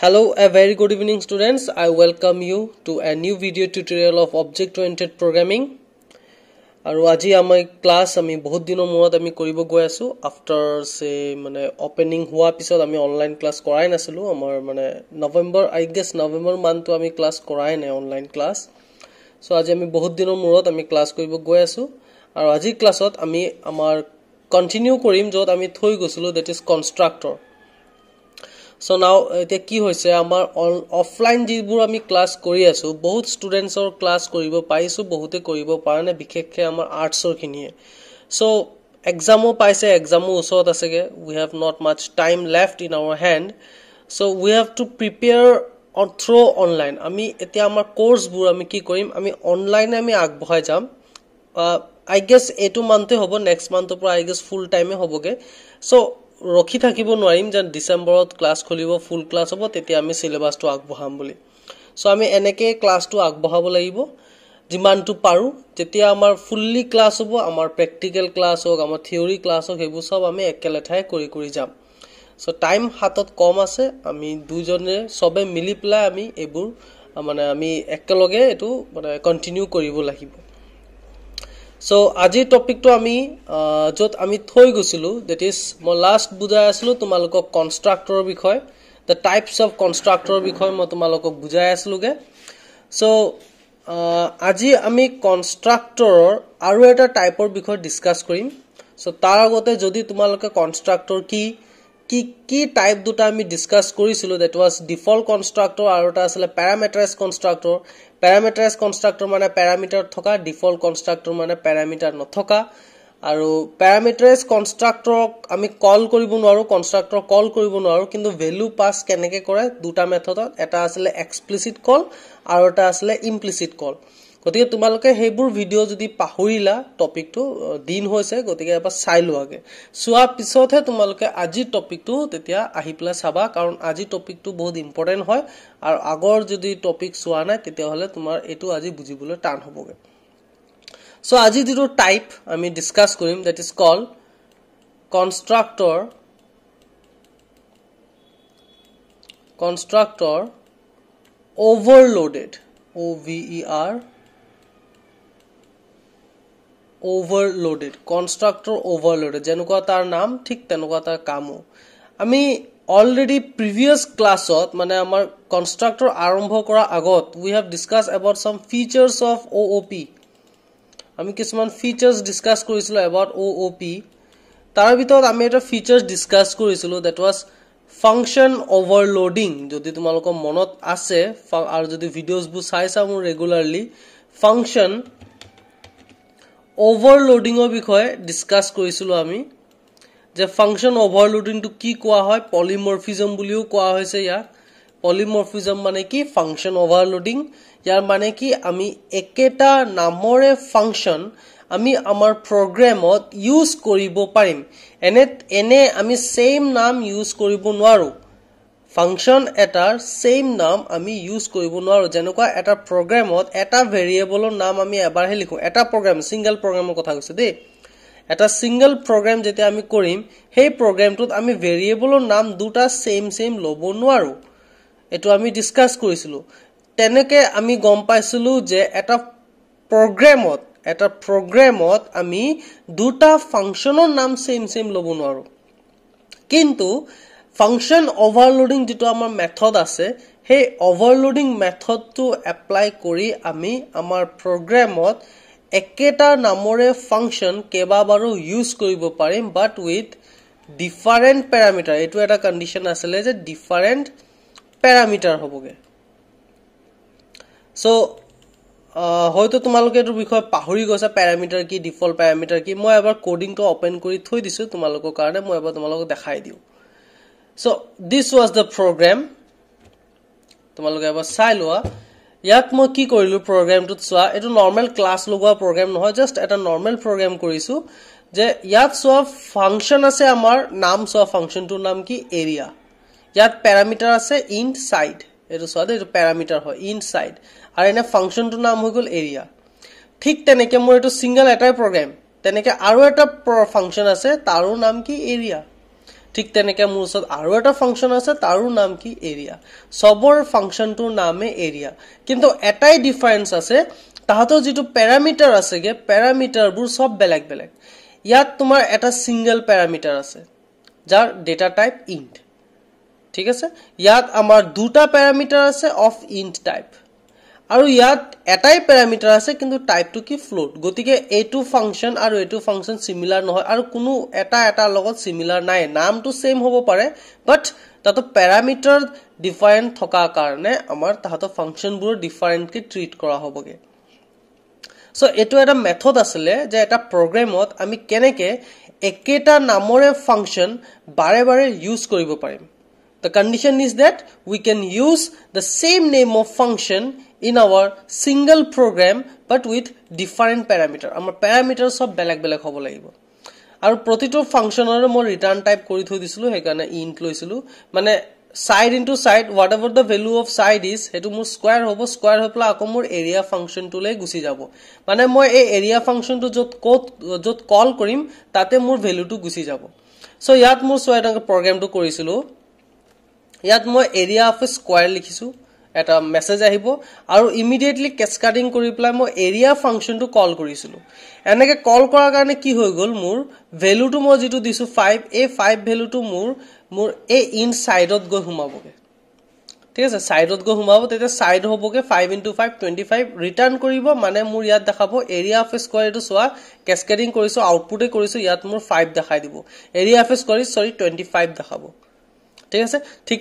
Hello, a very good evening students. I welcome you to a new video tutorial of object-oriented programming. আৰু আজি আমি class আমি বহুত দিনৰ মূৰত আমি কৰিব গৈ আছোঁ আফটাৰ চে মানে অপেনিং হোৱাৰ পিছত আমি অনলাইন ক্লাছ কৰাই নাছিলোঁ আমাৰ মানে নৱেম্বৰ আই গেছ নৱেম্বৰ মান্থটো আমি ক্লাছ কৰাই নাই অনলাইন ক্লাছ চ' আজি আমি বহুত দিনৰ মূৰত আমি ক্লাছ কৰিব গৈ আছোঁ আৰু আজিৰ ক্লাছত আমি আমাৰ কণ্টিনিউ কৰিম য'ত আমি থৈ গৈছিলোঁ ডেট ইজ কনষ্ট্ৰাক্টৰ চ' নাও এতিয়া কি হৈছে আমাৰ অন অফলাইন যিবোৰ আমি ক্লাছ কৰি আছোঁ বহুত ষ্টুডেণ্টছৰ ক্লাছ কৰিব পাইছোঁ বহুতে কৰিব পৰা নাই বিশেষকৈ আমাৰ আৰ্টছৰখিনিয়ে চ' এক্সামো পাইছে এক্সামো ওচৰত আছেগৈ we have not much time left in our hand so' we have to prepare through' online আমি এতিয়া আমাৰ কৰ্চবোৰ আমি কি কৰিম আমি অনলাইনে আমি আগবঢ়াই যাম আই গেছ এইটো মান্থে হ'ব নেক্সট মান্থৰ পৰা আই গেছ ফুল টাইমে হ'বগৈ চ' ৰখি থাকিব নোৱাৰিম যে ডিচেম্বৰত ক্লাছ খুলিব ফুল ক্লাছ হ'ব তেতিয়া আমি চিলেবাছটো আগবঢ়াম বুলি চ' আমি এনেকৈ ক্লাছটো আগবঢ়াব লাগিব যিমানটো পাৰোঁ যেতিয়া আমাৰ ফুল্লি ক্লাছ হ'ব আমাৰ প্ৰেক্টিকেল ক্লাছ হওক আমাৰ থিয়ৰী ক্লাছ হওক সেইবোৰ চব আমি একেলেঠাই কৰি কৰি যাম চ' টাইম হাতত কম আছে আমি দুজনে চবে মিলি পেলাই আমি এইবোৰ মানে আমি একেলগে এইটো মানে কণ্টিনিউ কৰিব লাগিব চ' আজিৰ টপিকটো আমি য'ত আমি থৈ গৈছিলোঁ ডেট ইজ মই লাষ্ট বুজাই আছিলোঁ তোমালোকক কনষ্ট্ৰাক্টৰৰ বিষয়ে দ্য টাইপছ অফ কনষ্ট্ৰাক্টৰৰ বিষয়ে মই তোমালোকক বুজাই আছিলোঁগৈ চ' আজি আমি কনষ্ট্ৰাক্টৰৰ আৰু এটা টাইপৰ বিষয়ে ডিছকাছ কৰিম চ' তাৰ আগতে যদি তোমালোকে কনষ্ট্ৰাক্টৰ কি কি কি টাইপ দুটা আমি ডিছকাছ কৰিছিলোঁ ডেট ৱাজ ডিফল্ট কনষ্ট্ৰাক্টৰ আৰু এটা আছিলে পেৰামেটাৰাইজ প্যাৰামিটাৰাইজ কনস্ট্ৰাক্টৰ মানে প্যাৰামিটাৰ থকা ডিফল্ট কনস্ট্ৰাক্টৰ মানে প্যাৰামিটাৰ নথকা আৰু প্যারামিটারাইজ কনস্ট্রাক্টরক আমি কল করব নো কনস্ট্রাক্টর কল করব নো কিন্তু ভ্যালু পাস কেনেকে করে দুটা মেথডত এটা আসলে এক্সপ্লিসিট কল আর এটা আসলে ইমপ্লিসিট কল গতিকে তোমালোকে সেইবোৰ ভিডিঅ' যদি পাহৰিলা টপিকটো দিন হৈছে গতিকে এবাৰ চাই লোৱাগৈ চোৱাৰ পিছতহে তোমালোকে আজিৰ টপিকটো তেতিয়া আহি পেলাই চাবা কাৰণ আজিৰ টপিকটো বহুত ইম্পৰ্টেণ্ট হয় আৰু আগৰ যদি টপিক চোৱা নাই তেতিয়াহ'লে তোমাৰ এইটো আজি বুজিবলৈ টান হ'বগৈ চ' আজি যিটো টাইপ আমি ডিছকাছ কৰিম that is call constructor constructor overloaded O' V E R overloaded constructor overloaded যেনেকুৱা তাৰ নাম ঠিক তেনেকুৱা তাৰ কামো আমি অলৰেডি প্ৰিভিয়াছ ক্লাছত মানে আমাৰ কনষ্ট্ৰাক্টৰ আৰম্ভ কৰাৰ আগত we have discuss about some features of O' O' P আমি কিছুমান ফিচাৰ্ছ ডিছকাছ কৰিছিলোঁ এবাউট অ' অ' পি তাৰ ভিতৰত আমি এটা ফিচাৰ্ছ ডিছকাছ কৰিছিলোঁ ডেট ৱাজ ফাংচন অভাৰলোডিং যদি তোমালোকৰ মনত আছে আৰু যদি ভিডিঅ'জবোৰ চাইছা মোৰ ৰেগুলাৰলি ফাংচন অভাৰলোডিঙৰ বিষয়ে ডিছকাছ কৰিছিলোঁ আমি যে ফাংচন অভাৰলোডিংটো কি কোৱা হয় পলিমৰ্ফিজম বুলিও কোৱা হৈছে ইয়াক পলিমৰ্ফিজম মানে কি ফাংচন অভাৰলোডিং ইয়াৰ মানে কি আমি একেটা নামৰে ফাংচন আমি আমাৰ প্ৰগ্ৰেমত ইউজ কৰিব পাৰিম এনে এনে আমি ছেইম নাম ইউজ কৰিব নোৱাৰোঁ ফাংচন এটাৰ ছেইম নাম আমি ইউজ কৰিব নোৱাৰোঁ যেনেকুৱা এটা প্ৰগ্ৰেমত এটা ভেৰিয়েবলৰ নাম আমি এবাৰহে লিখোঁ এটা প্ৰগ্ৰেম ছিংগল প্ৰগ্ৰেমৰ কথা কৈছোঁ দেই এটা ছিংগল প্ৰগ্ৰেম যেতিয়া আমি কৰিম সেই প্ৰগ্ৰেমটোত আমি ভেৰিয়েবলৰ নাম দুটা ছেইম ছেইম ল'ব নোৱাৰোঁ এইটো আমি ডিছকাছ কৰিছিলোঁ তেনেকৈ আমি গম পাইছিলোঁ যে এটা প্ৰগ্ৰেমত এটা প্ৰগ্ৰেমত আমি দুটা ফাংচনৰ নাম ছেইম ছেইম ল'ব নোৱাৰোঁ কিন্তু ফাংচন অভাৰলোডিং যিটো আমাৰ মেথড আছে সেই অভাৰলোডিং মেথডটো এপ্লাই কৰি আমি আমাৰ প্ৰগ্ৰেমত একেটা নামৰে ফাংচন কেইবাবাৰো ইউজ কৰিব পাৰিম বাট উইথ ডিফাৰেণ্ট পেৰামিটাৰ এইটো এটা কণ্ডিশ্যন আছিলে যে ডিফাৰেণ্ট পেৰামিটাৰ হ'বগৈ চ' হয়তো তোমালোকে এইটোৰ বিষয়ে পাহৰি গৈছা পেৰামিটাৰ কি ডিফল্ট পেৰামিটাৰ কি মই এবাৰ কডিংটো অ'পেন কৰি থৈ দিছোঁ তোমালোকৰ কাৰণে মই এবাৰ তোমালোকক দেখাই দিওঁ so' this was the program তোমালোকে এবাৰ চাই লোৱা ইয়াত মই কি কৰিলোঁ প্ৰগ্ৰেমটোত চোৱা এইটো নৰ্মেল ক্লাছ লগোৱা প্ৰগ্ৰেম নহয় জাষ্ট এটা নৰ্মেল প্ৰগ্ৰেম কৰিছোঁ যে ইয়াত চোৱা ফাংচন আছে আমাৰ নাম চোৱা ফাংচনটোৰ নাম কি এৰিয়া ইয়াত পেৰামিটাৰ আছে ইণ্ট ছাইড এইটো চোৱা দেই এইটো পেৰামিটাৰ হয় ইণ্ট ছাইড আৰু এনে ফাংচনটোৰ নাম হৈ গ'ল এৰিয়া ঠিক তেনেকৈ মোৰ এইটো ছিংগল এটাই প্ৰগ্ৰেম তেনেকৈ আৰু এটা ফাংচন আছে তাৰো নাম কি এৰিয়া ঠিক তেনেকে মোৰ ওচৰত আৰু এটা ফাংচন আছে তাৰো নাম কি এৰিয়া চবৰ ফাংচনটোৰ নামে এৰিয়া কিন্তু এটাই ডিফাৰেঞ্চ আছে তাহাঁতৰ যিটো পেৰামিটাৰ আছেগৈ পেৰামিটাৰবোৰ চব বেলেগ বেলেগ ইয়াত তোমাৰ এটা ছিংগল পেৰামিটাৰ আছে যাৰ ডেটা টাইপ ইণ্ট ঠিক আছে ইয়াত আমাৰ দুটা পেৰামিটাৰ আছে অফ ইণ্ট টাইপ আৰু ইয়াত এটাই পেৰামিটাৰ আছে কিন্তু টাইপটো কি ফ্লোট গতিকে এইটো ফাংচন আৰু এইটো ফাংচন চিমিলাৰ নহয় আৰু কোনো এটা এটাৰ লগত চিমিলাৰ নাই নামটো ছেইম হ'ব পাৰে বাট তাতো পেৰামিটাৰ ডিফাৰেণ্ট থকাৰ কাৰণে আমাৰ তাহাঁতৰ ফাংচনবোৰ ডিফাৰেণ্টকৈ ট্ৰিট কৰা হ'বগৈ চ' এইটো এটা মেথড আছিলে যে এটা প্ৰগ্ৰেমত আমি কেনেকৈ একেটা নামৰে ফাংচন বাৰে বাৰে ইউজ কৰিব পাৰিম the condition is that we can use the same name of function in our single program but with different parameter আমাৰ পেৰামিটাৰ চব বেলেগ বেলেগ হ'ব লাগিব আৰু প্ৰতিটো ফাংচনৰে মই ৰিটাৰ্ণ টাইপ কৰি থৈ দিছিলোঁ সেইকাৰণে ইণ্ট লৈছিলোঁ মানে side into side whatever the value of side is সেইটো মোৰ স্কুৱাৰ হ'ব স্কুৱাৰ হৈ পেলাই আকৌ মোৰ এৰিয়া ফাংচনটোলৈ গুচি যাব মানে মই এই এৰিয়া ফাংচনটো য'ত ক'ত য'ত কল কৰিম তাতে মোৰ ভেলুটো গুচি যাব চ' ইয়াত মোৰ চোৱা এটা প্ৰগ্ৰেমটো কৰিছিলোঁ ইয়াত মই এৰিয়া অফ এ স্কুৱাৰ লিখিছোঁ এটা মেছেজ আহিব আৰু ইমিডিয়েটলি কেচকাৰ্ডিং কৰি পেলাই মই এৰিয়া ফাংচনটো কল কৰিছিলোঁ এনেকৈ কল কৰাৰ কাৰণে কি হৈ গ'ল মোৰ ভেলুটো মই যিটো দিছোঁ ফাইভ এই ফাইভ ভেলুটো মোৰ মোৰ এই ইন ছাইডত গৈ সোমাবগৈ ঠিক আছে ছাইডত গৈ সোমাব তেতিয়া ছাইড হ'বগৈ five in five twenty five return কৰিব মানে মোৰ ইয়াত দেখাব এৰিয়া অফ স্কোৱাৰটো চোৱা কেচকেডিং কৰিছোঁ আউটপুটে কৰিছোঁ ইয়াত মোৰ ফাইভ দেখাই দিব area of square sorry twenty five দেখাব ঠিক আছে ঠিক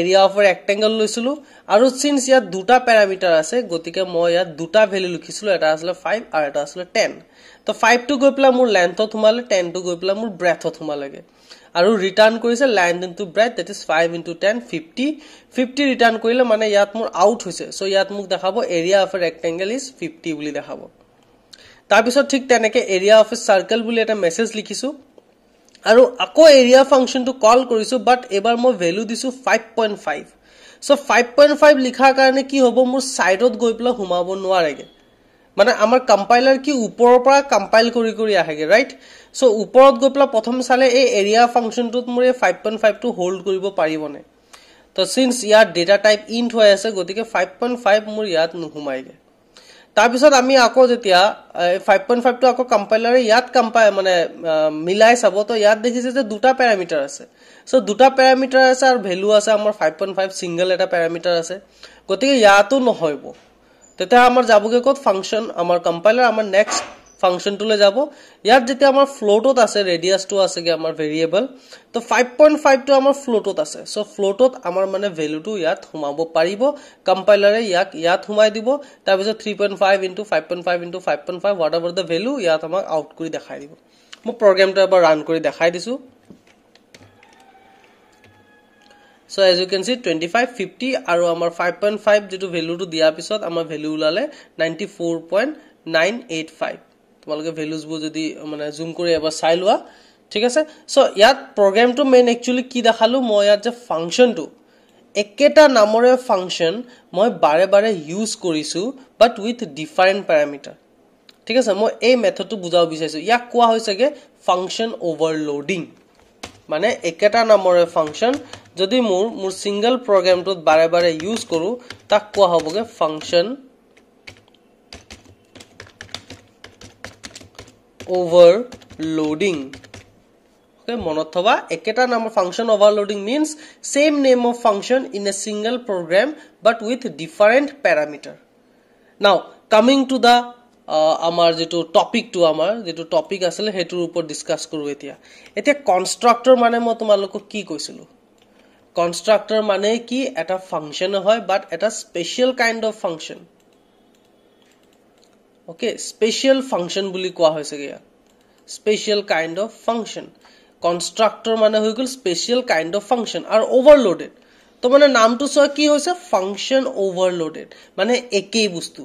এরিয়া অফ রেক্টেঙ্গল লো আর সিন্স ইয়াত দুটা প্যারামিটার আছে গতি মানে দুটা ভ্যালু লিখিছিল এটা আসলে ফাইভ আর এটা আসলে টেন তো ফাইভ টু গে পেলায় মোট লেন্থ সোমালে টেন টু গে পেলায় মোট ব্রেথ সোমালেগে আর রিটার্ন করেছে length into breadth that is five into ten fifty fifty return করলে মানে ইয়াত মোট আউট হয়েছে সো ইয়াত মোক দেখাব area of rectangle is fifty বলে দেখাব তারপর ঠিক এরিয়া অফ এ সার্কেল বলে একটা মেসেজ লিখিছো আৰু আকৌ এৰিয়া ফাংচনটো কল কৰিছোঁ বাট এইবাৰ মই ভেলু দিছোঁ five point five so' five point five লিখাৰ কাৰণে কি হ'ব মোৰ ছাইডত গৈ পেলাই সোমাব নোৱাৰেগৈ মানে আমাৰ কম্পাইলাৰ কি ওপৰৰ পৰা কম্পাইল কৰি কৰি আহেগৈ ৰাইট চ' ওপৰত গৈ পেলাই প্ৰথম চালে এই এৰিয়া ফাংচনটোত মোৰ এই ফাইভ পইণ্ট ফাইভটো হ'ল্ড কৰিব পাৰিবনে তো চিন্স ইয়াত ডেটা টাইপ ইণ্ট হৈ আছে গতিকে ফাইভ পইণ্ট ফাইভ মোৰ ইয়াত নোসোমায়গৈ তাৰপিছত আমি আকৌ যেতিয়া ফাইভ পইণ্ট ফাইভটো আকৌ কম্পাইলাৰে ইয়াত কম্পাই মানে মিলাই চাব তো ইয়াত দেখিছে যে দুটা পেৰামিটাৰ আছে চ' দুটা পেৰামিটাৰ আছে আৰু ভেলু আছে আমাৰ ফাইভ পইণ্ট ফাইভ ছিংগল এটা পেৰামিটাৰ আছে গতিকে ইয়াতো নহয় তেতিয়া আমাৰ যাবগৈ ক'ত ফাংচন আমাৰ কম্পাইলাৰ আমাৰ নেক্সট ফাংচনটোলৈ যাব ইয়াত যেতিয়া আমাৰ ফ্ল'টত আছে ৰেডিয়াছটো আছেগৈ আমাৰ ভেৰিয়েবল তো ফাইভ পইণ্ট ফাইভটো আমাৰ ফ্ল'টত আছে চ' ফ্ল'টত আমাৰ মানে ভেলুটো ইয়াত সোমাব পাৰিব কম্পাইলাৰে ইয়াক ইয়াত সোমাই দিব তাৰপিছত three point five into five point five into five point five whatever the value ইয়াত আমাক আউট কৰি দেখাই দিব মই প্ৰগ্ৰেমটো এবাৰ ৰান কৰি দেখাই দিছোঁ so' as you can see twenty five fifty আৰু আমাৰ ফাইভ পইণ্ট ফাইভ যিটো ভেলুটো দিয়াৰ পিছত আমাৰ ভেলু ওলালে ninety four point nine eight five তোমালোকে ভেলুজবোৰ যদি মানে জুম কৰি এবাৰ চাই লোৱা ঠিক আছে চ' ইয়াত প্ৰগ্ৰেমটো মেইন একচুৱেলি কি দেখালোঁ মই ইয়াত যে ফাংচনটো একেটা নামৰে ফাংচন মই বাৰে বাৰে ইউজ কৰিছোঁ বাট উইথ ডিফাৰেণ্ট পেৰামিটাৰ ঠিক আছে মই এই মেথডটো বুজাব বিচাৰিছোঁ ইয়াক কোৱা হৈছেগৈ ফাংচন অ'ভাৰলোডিং মানে একেটা নামৰে ফাংচন যদি মোৰ মোৰ ছিংগল প্ৰগ্ৰেমটোত বাৰে বাৰে ইউজ কৰোঁ তাক কোৱা হ'বগৈ function overloading okay monothoba eketa number function overloading means same name of function in a single program but with different parameter now coming to the আমার যেটো টপিক টু আমার যেটো টপিক আসলে সেইটোর উপর ডিসকাস করবো এতিয়া এতিয়া কনস্ট্রাক্টর মানে মই তোমালোক কি কৈছিল কনস্ট্রাক্টর মানে কি এটা ফাংশন হয় বাট এটা special kind of function okay special function বুলি কোৱা হৈছেগৈ special kind of function constructor মানে হৈ গ'ল স্পেচিয়েল কাইণ্ড অফ ফাংচন আৰু অ'ভাৰলোডেড তো মানে নামটো চোৱা কি হৈছে ফাংচন অ'ভাৰলোডেড মানে একেই বস্তু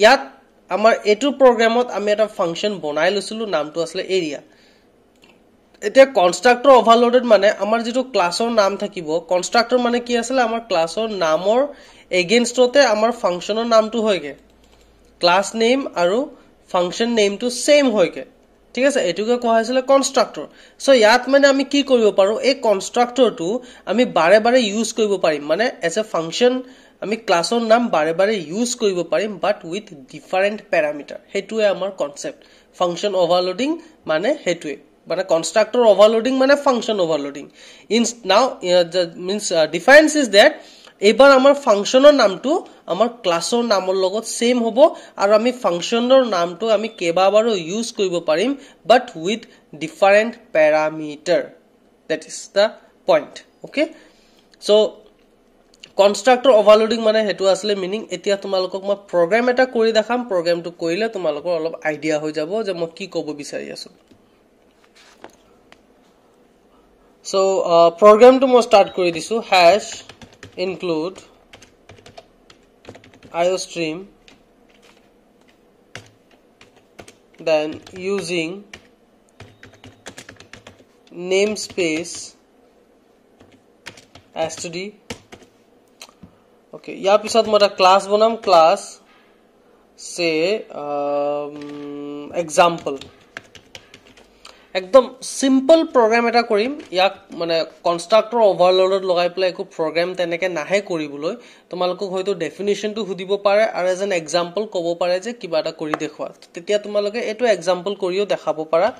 ইয়াত আমাৰ এইটো প্ৰগ্ৰেমত আমি এটা ফাংচন বনাই লৈছিলোঁ নামটো আছিলে এৰিয়া এতিয়া কনষ্ট্ৰাক্টৰ অ'ভাৰলোডেড মানে আমাৰ যিটো ক্লাছৰ নাম থাকিব কনষ্ট্ৰাক্টৰ মানে কি আছিলে আমাৰ ক্লাছৰ নামৰ এগেইনষ্টতে আমাৰ ফাংচনৰ নামটো হয়গৈ ক্লাছ নেম আৰু ফাংচন নেমটো ছেইম হয়গৈ ঠিক আছে এইটোকে কোৱা হৈছিলে কনষ্ট্ৰাক্টৰ চ' ইয়াত মানে আমি কি কৰিব পাৰোঁ এই কনষ্ট্ৰাক্টৰটো আমি বাৰে বাৰে ইউজ কৰিব পাৰিম মানে এজ এ ফাংচন আমি ক্লাছৰ নাম বাৰে বাৰে ইউজ কৰিব পাৰিম বাট উইথ ডিফাৰেণ্ট পেৰামিটাৰ সেইটোৱে আমাৰ কনচেপ্ট ফাংচন অভাৰলোডিং মানে সেইটোৱে মানে কনষ্ট্ৰাক্টৰ অভাৰলোডিং মানে ফাংচন অভাৰলোডিং ইনছ now means difference is that এইবাৰ আমাৰ ফাংচনৰ নামটো আমাৰ ক্লাছৰ নামৰ লগত চেম হ'ব আৰু আমি ফাংচনৰ নামটো আমি কেইবাবাৰো ইউজ কৰিব পাৰিম but with different parameter that is the point okay so' constructor overloading মানে সেইটো আছিলে মিনিং এতিয়া তোমালোকক মই প্ৰগ্ৰেম এটা কৰি দেখাম প্ৰগ্ৰেমটো কৰিলে তোমালোকৰ অলপ আইডিয়া হৈ যাব যে মই কি ক'ব বিচাৰি আছো চ' প্ৰগ্ৰেমটো মই ষ্টাৰ্ট কৰি দিছো hash include iostream then using namespace std okay okay, यहाँ पे साथ मेरा क्लास बनाम क्लास से एग्जाम्पल uh, একদম চিম্পল প্ৰগ্ৰেম এটা কৰিম ইয়াক মানে কনষ্ট্ৰাক্টৰ অভাৰলোডত লগাই পেলাই একো প্ৰগ্ৰেম তেনেকে নাহে কৰিবলৈ তোমালোকক হয়তো ডেফিনেশ্যনটো সুধিব পাৰে আৰু এজ এন এক্সাম্পল ক'ব পাৰে যে কিবা এটা কৰি দেখুওৱা তেতিয়া তোমালোকে এইটো এক্সাম্পল কৰিও দেখাব পাৰা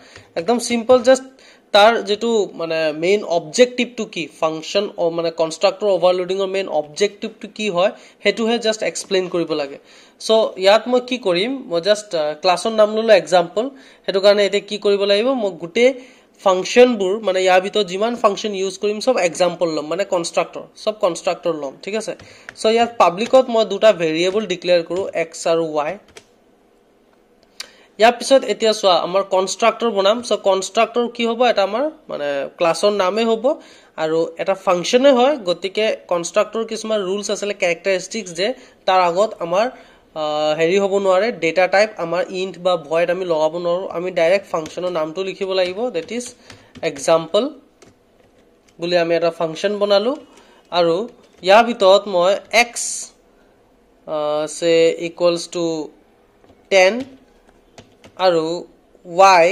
একদম চিম্পল জাষ্ট তাৰ যিটো মানে মেইন অবজেক্টিভটো কি ফাংচন মানে কনষ্ট্ৰাক্টৰ অভাৰলোডিঙৰ মেইন অবজেক্টিভটো কি হয় সেইটোহে জাষ্ট এক্সপ্লেইন কৰিব লাগে চ' ইয়াত মই কি কৰিম মই জাষ্ট ক্লাছৰ নাম ল'লোঁ এক্সাম্পল সেইটো কাৰণে এতিয়া কি কৰিব লাগিব মই গোটেই ফাংচনবোৰ মানে ইয়াৰ ভিতৰত যিমান ফাংচন ইউজ কৰিম চব এক্সাম্পল ল'ম মানে কনষ্ট্ৰাক্টৰ চব কনষ্ট্ৰাক্টৰ ল'ম ঠিক আছে চ' ইয়াত পাব্লিকত মই দুটা ভেৰিয়েবল ডিক্লেয়াৰ কৰোঁ এক্স আৰু ৱাই ইয়াৰ পিছত এতিয়া চোৱা আমাৰ কনষ্ট্ৰাক্টৰ বনাম চ' কনষ্ট্ৰাক্টৰ কি হ'ব এটা আমাৰ মানে ক্লাছৰ নামেই হ'ব আৰু এটা ফাংচনে হয় গতিকে কনষ্ট্ৰাক্টৰ কিছুমান ৰুলছ আছিলে কেৰেক্টাৰিষ্টিক্স যে তাৰ আগত আমাৰ হেৰি হ'ব নোৱাৰে ডেটা টাইপ আমাৰ ইণ্ট বা ভইড আমি লগাব নোৱাৰোঁ আমি ডাইৰেক্ট ফাংচনৰ নামটো লিখিব লাগিব ডেট ইজ এক্সাম্পল বুলি আমি এটা ফাংচন বনালোঁ আৰু ইয়াৰ ভিতৰত মই X say equals to ten আৰু ৱাই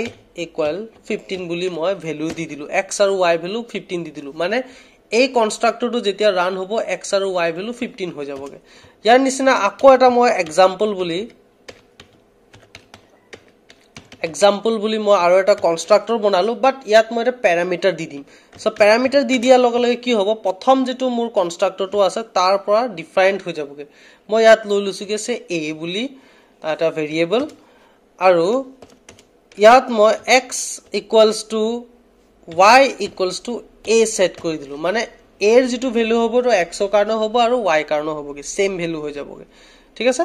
ইকুৱেল ফিফটিন বুলি মই ভেলু দি দিলোঁ এক্স আৰু ৱাই ভেলু ফিফটিন দি দিলোঁ মানে এই কনষ্ট্ৰাক্টৰটো যেতিয়া ৰান হ'ব এক্স আৰু ৱাই ভেলু ফিফটিন হৈ যাবগৈ ইয়াৰ নিচিনা আকৌ এটা মই এক্সাম্পল বুলি এক্সাম্পল বুলি মই আৰু এটা কনষ্ট্ৰাক্টৰ বনালোঁ বাট ইয়াত মই এটা পেৰামিটাৰ দি দিম চ' পেৰামিটাৰ দি দিয়াৰ লগে লগে কি হ'ব প্ৰথম যিটো মোৰ কনষ্ট্ৰাক্টৰটো আছে তাৰ পৰা ডিফাৰেণ্ট হৈ যাবগৈ মই ইয়াত লৈ লৈছোগৈ চে এ বুলি এটা ভেৰিয়েবল আৰু ইয়াত মই X equals to Y equals to A set কৰি দিলোঁ মানে এৰ যিটো ভেলু হ'ব এইটো এক্সৰ কাৰণেও হ'ব আৰু ৱাইৰ কাৰণেও হ'বগৈ ছেম ভেলু হৈ যাবগৈ ঠিক আছে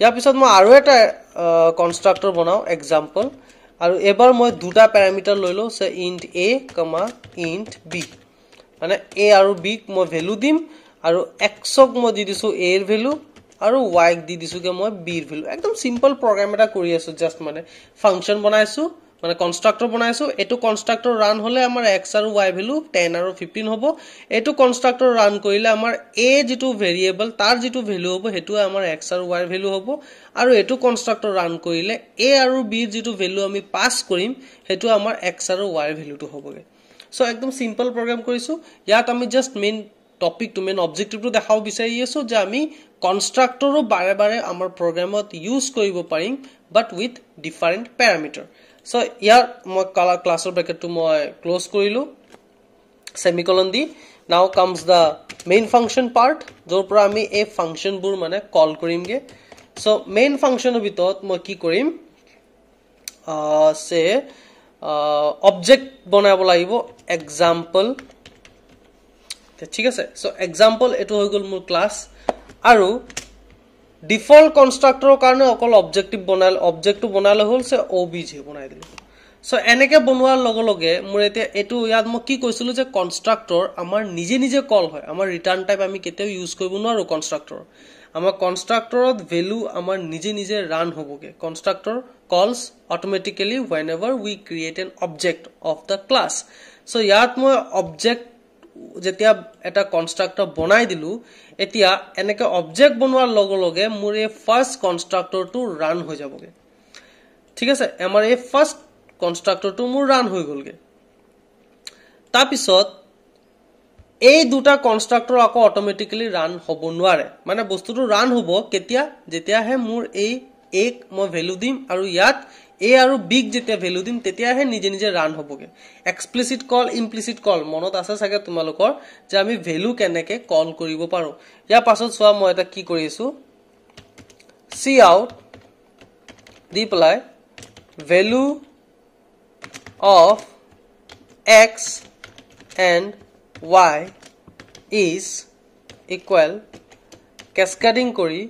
ইয়াৰ পিছত মই আৰু এটা কনষ্ট্ৰাক্টৰ বনাওঁ এক্সাম্পল আৰু এবাৰ মই দুটা পেৰামিটাৰ লৈ লওঁ say int A comma int B মানে এ আৰু বিক মই ভেলু দিম আৰু এক্সক মই দি দিছোঁ এৰ ভেলু আৰু ৱাইক দি দিছোগৈ মই বিৰ ভিলো একদম চিম্পল প্ৰগ্ৰেম এটা কৰি আছোঁ জাষ্ট মানে ফাংচন বনাইছোঁ মানে কনষ্ট্ৰাক্টৰ বনাইছোঁ এইটো কনষ্ট্ৰাক্টৰ ৰান হ'লে আমাৰ এক্স আৰু ৱাই ভেলু টেন আৰু ফিফটিন হ'ব এইটো কনষ্ট্ৰাক্টৰ ৰান কৰিলে আমাৰ এ যিটো ভেৰিয়েবল তাৰ যিটো ভেলু হ'ব সেইটোৱে আমাৰ এক্স আৰু ৱাইৰ ভেলু হ'ব আৰু এইটো কনষ্ট্ৰাক্টৰ ৰান কৰিলে এ আৰু বিৰ যিটো ভেলু আমি পাছ কৰিম সেইটো আমাৰ এক্স আৰু ৱাইৰ ভেলুটো হ'বগৈ চিম্পল প্ৰগ্ৰেম কৰিছোঁ ইয়াত মেইন টপিকটো মেইন অবজেক্টিভটো দেখাব বিচাৰি আছোঁ যে আমি কনষ্ট্ৰাক্টৰো বাৰে বাৰে আমাৰ প্ৰগ্ৰেমত ইউজ কৰিব পাৰিম but with different parameter so' ইয়াৰ মই কালাৰ ক্লাছৰ পেকেটটো মই ক্ল'জ কৰিলোঁ চেমিকলন দি now comes the main function part য'ৰ পৰা আমি এই ফাংচনবোৰ মানে কল কৰিমগৈ চ' মেইন ফাংচনৰ ভিতৰত মই কি কৰিম চে অবজেক্ট বনাব লাগিব এক্সাম্পল ঠিক আছে চ' এক্সাম্পল এইটো হৈ গ'ল মোৰ ক্লাছ আৰু ডিফল্ট কনষ্ট্ৰাক্টৰৰ কাৰণে অকল অবজেক্টিভ বনাই অবজেক্টটো বনালে হ'ল চ' অ' বি জি বনাই দিলোঁ চ' এনেকৈ বনোৱাৰ লগে লগে মোৰ এতিয়া এইটো ইয়াত মই কি কৈছিলোঁ যে কনষ্ট্ৰাক্টৰ আমাৰ নিজে নিজে কল হয় আমাৰ ৰিটাৰ্ণ টাইপ আমি কেতিয়াও ইউজ কৰিব নোৱাৰোঁ কনষ্ট্ৰাক্টৰ আমাৰ কনষ্ট্ৰাক্টৰত ভেলু আমাৰ নিজে নিজে ৰান হ'বগৈ constructor calls automatically whenever we create an object of the class so' ইয়াত মই অবজেক্ট যেতিয়া এটা কনষ্ট্ৰাক্টৰ বনাই দিলোঁ এতিয়া এনেকৈ অবজেক্ট বনোৱাৰ লগে লগে মোৰ এই ফাৰ্ষ্ট কনষ্ট্ৰাক্টৰটো ৰান হৈ যাবগৈ ঠিক আছে আমাৰ এই ফাৰ্ষ্ট কনষ্ট্ৰাক্টৰটো মোৰ ৰান হৈ গ'লগৈ তাৰপিছত এই দুটা কনষ্ট্ৰাক্টৰ আকৌ অট'মেটিকেলি ৰান হ'ব নোৱাৰে মানে বস্তুটো ৰান হ'ব কেতিয়া যেতিয়াহে মোৰ এই এক মই ভেলু দিম আৰু ইয়াত এ আৰু বিগ যেতিয়া ভেলু দিম তেতিয়াহে নিজে নিজে ৰাণ হ'বগৈ এক্সপ্লিচিট কল ইমপ্লিচিট কল মনত আছে চাগে তোমালোকৰ যে আমি ভেলু কেনেকৈ কল কৰিব পাৰোঁ ইয়াৰ পাছত চোৱা মই এটা কি কৰি আছোঁ চি আউট দি পেলাই value of X and Y is equal cascading কৰি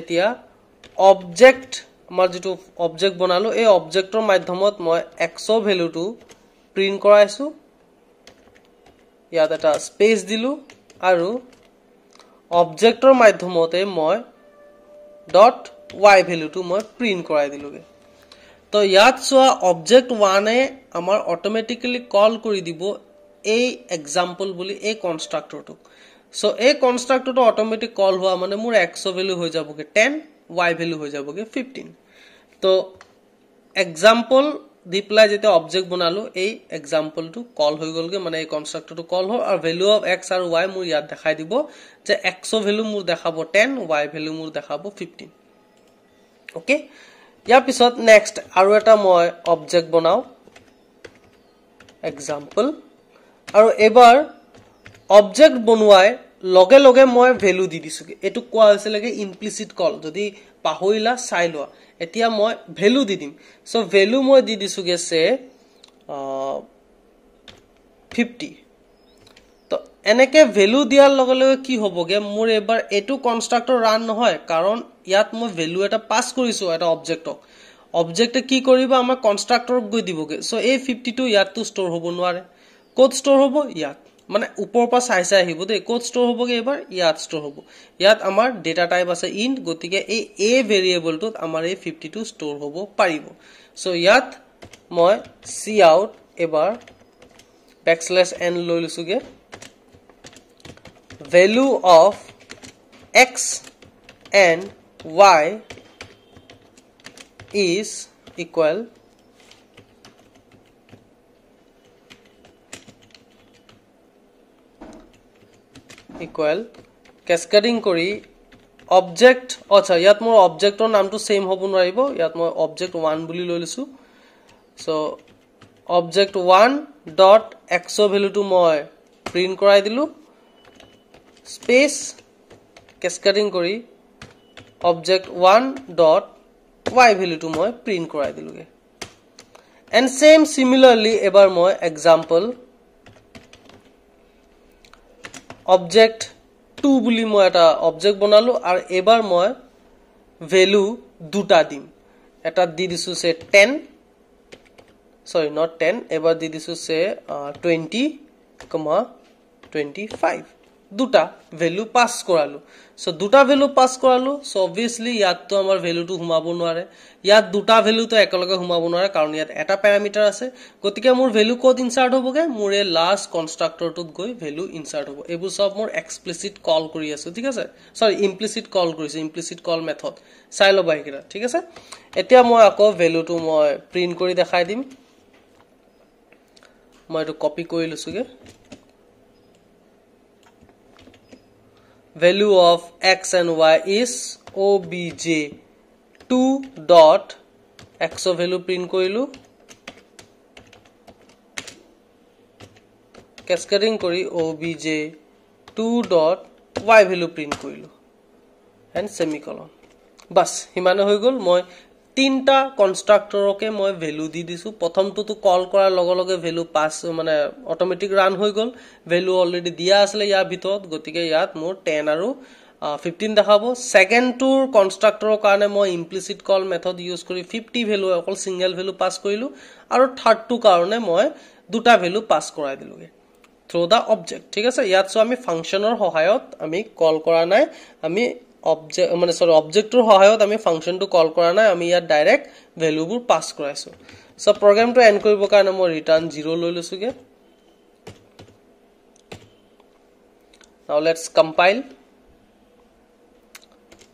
এতিয়া অবজেক্ট আমাৰ যিটো অবজেক্ট বনালো এই অবজেক্টৰ মাধ্যমত মই এক্সৰ ভেলুটো প্ৰিণ্ট কৰাইছো ইয়াত এটা স্পেচ দিলোঁ আৰু অবজেক্টৰ মাধ্যমতে মই ডট ৱাই ভেলুটো মই প্ৰিণ্ট কৰাই দিলোঁগৈ তো ইয়াত চোৱা অবজেক্ট ওৱানে আমাৰ অট'মেটিকেলি কল কৰি দিব এই এক্সাম্পল বুলি এই কনষ্ট্ৰাক্টৰটোক চ' এই কনষ্ট্ৰাক্টৰটো অট'মেটিক কল হোৱা মানে মোৰ এক্স ভেলু হৈ যাবগৈ টেন ওয়াই ভ্যালু হয়ে যাবগে ফিফটিন তো এক্সাম্পল ডিপ্লাই যেটা অবজেক্ট বনালো এই এক্সাম্পল কল হয়ে গেলগে মানে এই কনস্ট্রাক্টর কল হল আর ভ্যালু অফ এক্স আর ওয়াই মূর ইয়াদ দেখাই দিব যে এক্সো ভ্যালু মূর দেখাব টেন ওয়াই ভ্যালু মূর দেখাব ফিফটিন ওকে ইয়ার পিছত নেক্সট আরো একটা মানে অবজেক্ট বনাও এক্সাম্পল আর এবার অবজেক্ট বনায় লগে লগে মই ভেলু দি দিছোগে এইটো কোৱা হৈছিলেগে ইমপ্লিচিট কল যদি পাহৰিলা চাই লোৱা এতিয়া মই ভেলু দি দিম চ' ভেলু মই দি দিছোগে চে ফিফটি তো এনেকে ভেলু দিয়াৰ লগে লগে কি হ'বগৈ মোৰ এইবাৰ এইটো কনষ্ট্ৰাক্টৰ ৰান নহয় কাৰণ ইয়াত মই ভেলু এটা পাছ কৰিছো এটা অবজেক্টক অবজেক্টে কি কৰিব আমাৰ কনষ্ট্ৰাক্টৰক গৈ দিবগৈ চ' এই ফিফটিটো ইয়াততো ষ্ট'ৰ হ'ব নোৱাৰে ক'ত ষ্ট'ৰ হ'ব ইয়াত মানে ওপৰৰ পৰা চাই চাই আহিব দেই ক'ত ষ্ট'ৰ হ'বগৈ এইবাৰ ইয়াত ষ্ট'ৰ হ'ব ইয়াত আমাৰ ডেটা টাইপ আছে ইন গতিকে এই এ ভেৰিয়েবলটোত আমাৰ এই ফিফটি টু ষ্ট'ৰ হ'ব পাৰিব চ' ইয়াত মই চি আউট এবাৰ বেক এন লৈ লৈছোঁগৈ value of X and Y is equal equal cascading কৰি অবজেক্ট আচ্ছা ইয়াত মোৰ অবজেক্টৰ নামটো চেম হ'ব নোৱাৰিব ইয়াত মই অবজেক্ট ওৱান বুলি লৈ লৈছোঁ চ' অবজেক্ট ওৱান ডট এক্সৰ ভেলুটো মই প্ৰিণ্ট কৰাই দিলোঁ স্পেচ কেচকেডিং কৰি অবজেক্ট ওৱান ডট ৱাই ভেলুটো মই প্ৰিণ্ট কৰাই দিলোঁগৈ এণ্ড চেম চিমিলাৰলি এবাৰ মই এক্সাম্পল অবজেক্ট টু বুলি মই এটা অবজেক্ট বনালোঁ আৰু এইবাৰ মই ভেলু দুটা দিম এটা দি দিছোঁ চে টেন চৰি নট টেন এইবাৰ দি দিছোঁ say twenty comma twenty five দুটা ভেলু পাস কৰালোঁ চ' দুটা ভেলু পাছ কৰালোঁ চ' অবভিয়াছলি ইয়াততো আমাৰ ভেলুটো সোমাব নোৱাৰে ইয়াত দুটা ভেলুটো একেলগে সোমাব নোৱাৰে কাৰণ ইয়াত এটা পেৰামিটাৰ আছে গতিকে মোৰ ভেলু ক'ত ইনচাৰ্ট হ'বগৈ মোৰ এই লাষ্ট কনষ্ট্ৰাক্টৰটোত গৈ ভেলু ইনচাৰ্ট হ'ব এইবোৰ চব মোৰ এক্সপ্লিচিট কল কৰি আছোঁ ঠিক আছে চৰি ইমপ্লিচিট কল কৰিছোঁ ইমপ্লিচিট কল মেথড চাই ল'বা সেইকেইটা ঠিক আছে এতিয়া মই আকৌ ভেলুটো মই প্ৰিণ্ট কৰি দেখাই দিম মই কপি কৰি লৈছোগৈ value of x and y is obj 2 dot x value print koilu cascading kori obj 2 dot y value print koilu and semicolon bas himano hoigul moi তিনিটা কনষ্ট্ৰাক্টৰকে মই ভেলু দি দিছোঁ প্ৰথমটোতো কল কৰাৰ লগে লগে ভেলু পাঁচ মানে অট'মেটিক ৰান হৈ গ'ল ভেলু অলৰেডি দিয়া আছিলে ইয়াৰ ভিতৰত গতিকে ইয়াত মোৰ টেন আৰু ফিফটিন দেখাব ছেকেণ্ডটোৰ কনষ্ট্ৰাক্টৰৰ কাৰণে মই ইমপ্লিচিট কল মেথড ইউজ কৰি ফিফটি ভেলু অকল ছিংগল ভেলু পাছ কৰিলোঁ আৰু থাৰ্ডটোৰ কাৰণে মই দুটা ভেলু পাছ কৰাই দিলোঁগৈ থ্ৰ' দ্য অবজেক্ট ঠিক আছে ইয়াত চ' আমি ফাংচনৰ সহায়ত আমি কল কৰা নাই আমি মানে চৰি অবজেক্টটোৰ সহায়ত আমি ফাংচনটো কল কৰা নাই আমি ইয়াত ডাইৰেক্ট ভেলুবোৰ পাছ কৰাইছোঁ চ' প্ৰগ্ৰেমটো এণ্ড কৰিবৰ কাৰণে মই ৰিটাৰ্ণ জিৰ' লৈ লৈছোগৈ নাও লেটছ কম্পাইল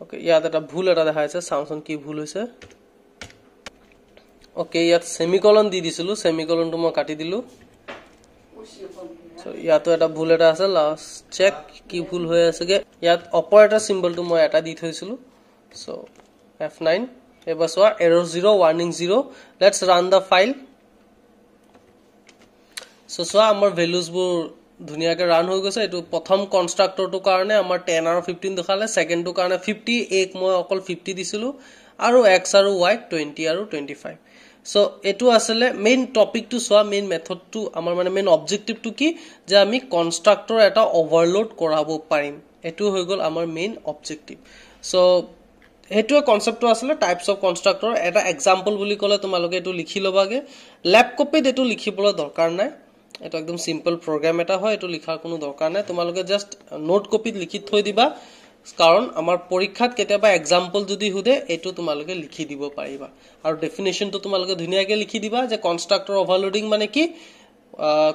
অ'কে ইয়াত এটা ভুল এটা দেখাই আছে চাওঁচোন কি ভুল হৈছে অ'কে ইয়াত চেমিকলন দি দিছিলোঁ চেমিকলনটো মই কাটি দিলোঁ ইয়াতো এটা ভুল এটা আছে লাষ্ট চেক কি ভুল হৈ আছেগৈ ইয়াত অকৰ এটা মই এটা দি থৈছিলোঁ চ' এফ নাইন এইবাৰ চোৱা error' zero' warning zero' run the file so' চোৱা আমাৰ ভেলুজবোৰ ধুনীয়াকৈ ৰান হৈ গৈছে এইটো প্ৰথম কনষ্ট্ৰাক্টৰটোৰ কাৰণে আমাৰ টেন আৰু ফিফটিন দেখালে ছেকেণ্ডটোৰ কাৰণে ফিফটি এইক মই অকল ফিফটি দিছিলোঁ আৰু এক্স আৰু ৱাই টুৱেণ্টি আৰু টুৱেণ্টি ফাইভ চ' এইটো আছিলে মেইন টপিকটো চোৱা মেইন মেথডটো আমাৰ মানে মেইন অবজেক্টিভটো কি যে আমি কনষ্ট্ৰাক্টৰ এটা অভাৰলোড কৰাব পাৰিম এইটো হৈ গ'ল আমাৰ মেইন অবজেক্টিভ চ' সেইটোৱে কনচেপ্টটো আছিলে টাইপছ অফ কনষ্ট্ৰাক্টৰ এটা এক্সাম্পল বুলি ক'লে তোমালোকে এইটো লিখি ল'বাগৈ লেপকপিত এইটো লিখিবলৈ দৰকাৰ নাই এইটো একদম চিম্পল প্ৰগ্ৰেম এটা হয় এইটো লিখাৰ কোনো দৰকাৰ নাই তোমালোকে জাষ্ট নোট কপিত লিখি থৈ দিবা কাৰণ আমাৰ পৰীক্ষাত কেতিয়াবা এক্সাম্পল যদি সোধে এইটো তোমালোকে লিখি দিব পাৰিবা আৰু ডেফিনেশ্যনটো তোমালোকে ধুনীয়াকৈ লিখি দিবা যে কনষ্ট্ৰাক্টৰ অভাৰলোডিং মানে কি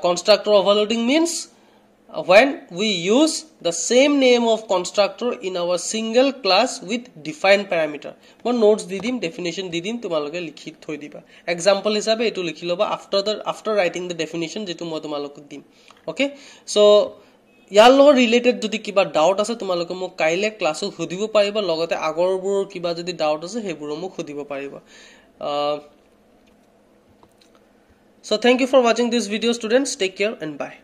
constructor overloading means when we use the same name of constructor in our single class with defined parameter but notes didim definition didim tumaloge likhi thoi diba example hisabe etu likhi loba after the after writing the definition jetu mo tumaloku dim okay so yar lo related jodi kiba doubt ase tumaloku mo kaile class o hudibo pariba logote agor bur kiba jodi doubt ase heburo mo hudibo pariba so thank you for watching this video students take care and bye